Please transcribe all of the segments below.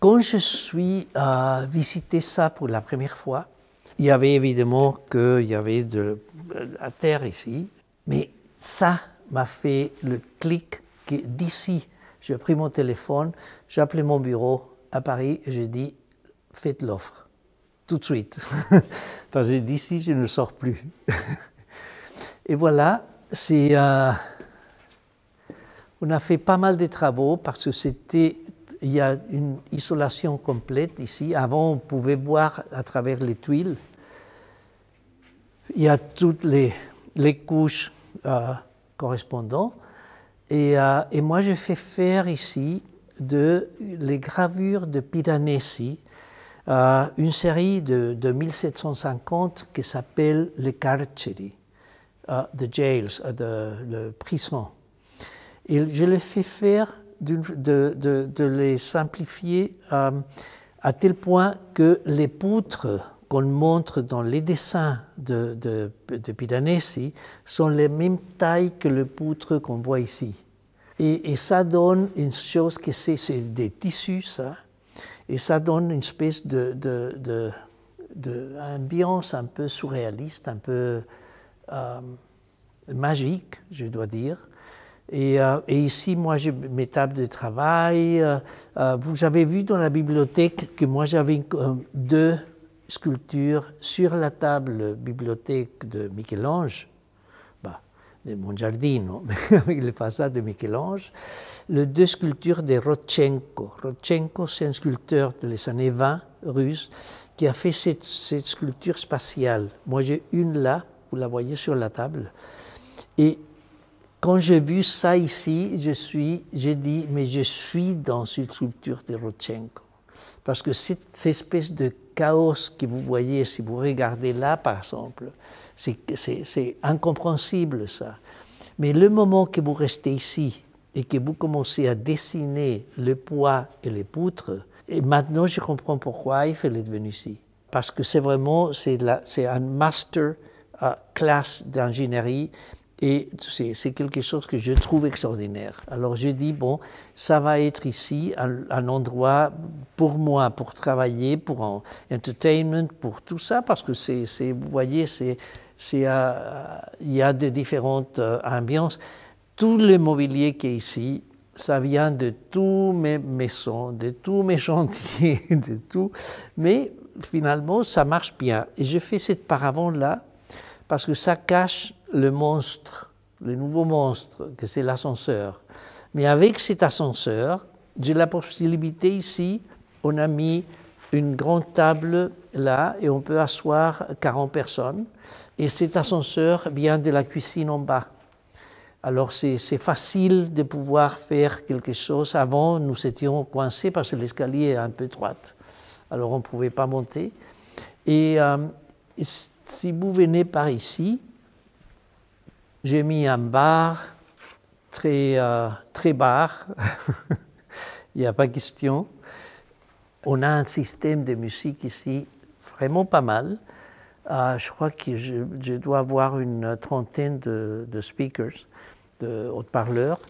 Quand je suis euh, visité ça pour la première fois, il y avait évidemment qu'il y avait de euh, la terre ici, mais ça m'a fait le clic que d'ici, j'ai pris mon téléphone, j'ai appelé mon bureau à Paris et j'ai dit faites l'offre tout de suite. Parce que d'ici, je ne sors plus. et voilà, c'est. Euh, on a fait pas mal de travaux parce que c'était il y a une isolation complète ici. Avant, on pouvait voir à travers les tuiles. Il y a toutes les, couches euh, correspondantes. Euh, et, moi, je fais faire ici de, les gravures de Piranesi, euh, une série de, 1750 qui s'appelle Les Carceri, les The Jails, le prison. Et je les fais faire de, les simplifier euh, à tel point que les poutres qu'on montre dans les dessins de, de, de sont les mêmes tailles que les poutres qu'on voit ici. Et, ça donne une chose que c'est, c'est des tissus, ça. Et ça donne une espèce de, un peu surréaliste, un peu euh, magique, je dois dire. Euh, et, ici, moi, j'ai mes tables de travail. Euh, euh, vous avez vu dans la bibliothèque que moi, j'avais deux sculptures sur la table bibliothèque de Michel-Ange, bah, de mon jardin, avec les façades de Michel-Ange, les deux sculptures de Rotchenko. Rotchenko, c'est un sculpteur des années 20 russe qui a fait cette, cette sculpture spatiale. Moi, j'ai une là, vous la voyez sur la table. Et quand j'ai vu ça ici, je suis, j'ai dit, mais je suis dans une sculpture de Rodchenko. Parce que cette, espèce de chaos que vous voyez, si vous regardez là, par exemple, c'est incompréhensible, ça. Mais le moment que vous restez ici et que vous commencez à dessiner le poids et les poutres, et maintenant je comprends pourquoi il est devenu ici. Parce que c'est vraiment, c'est un master euh, class d'ingénierie et c'est quelque chose que je trouve extraordinaire. Alors je dis, bon, ça va être ici un, un endroit pour moi, pour travailler, pour un entertainment, pour tout ça, parce que c'est, vous voyez, c'est, euh, il y a de différentes euh, ambiances. Tout le mobilier qui est ici, ça vient de tous mes maisons, de tous mes chantiers, de tout. Mais finalement, ça marche bien. Et je fais cette paravent-là parce que ça cache le monstre, le nouveau monstre, que c'est l'ascenseur. Mais avec cet ascenseur, j'ai la possibilité ici, on a mis une grande table là et on peut asseoir 40 personnes. Et cet ascenseur vient de la cuisine en bas. Alors c'est facile de pouvoir faire quelque chose. Avant, nous étions coincés parce que l'escalier est un peu droit. Alors on ne pouvait pas monter. Et euh, si vous venez par ici, j'ai mis un bar très, euh, très bar, il n'y a pas question. On a un système de musique ici vraiment pas mal. Euh, je crois que je, dois avoir une trentaine de, speakers, de haut-parleurs.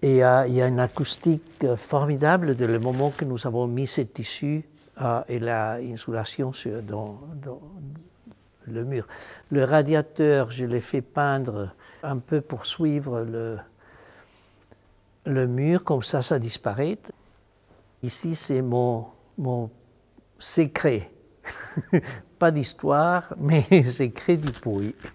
Et euh, il y a une acoustique formidable dès le moment que nous avons mis ces tissu et l'insulation sur, dans, le mur. Le radiateur, je l'ai fait peindre un peu pour suivre le, le mur, comme ça, ça disparaît. Ici, c'est mon, mon secret. Pas d'histoire, mais secret du poète.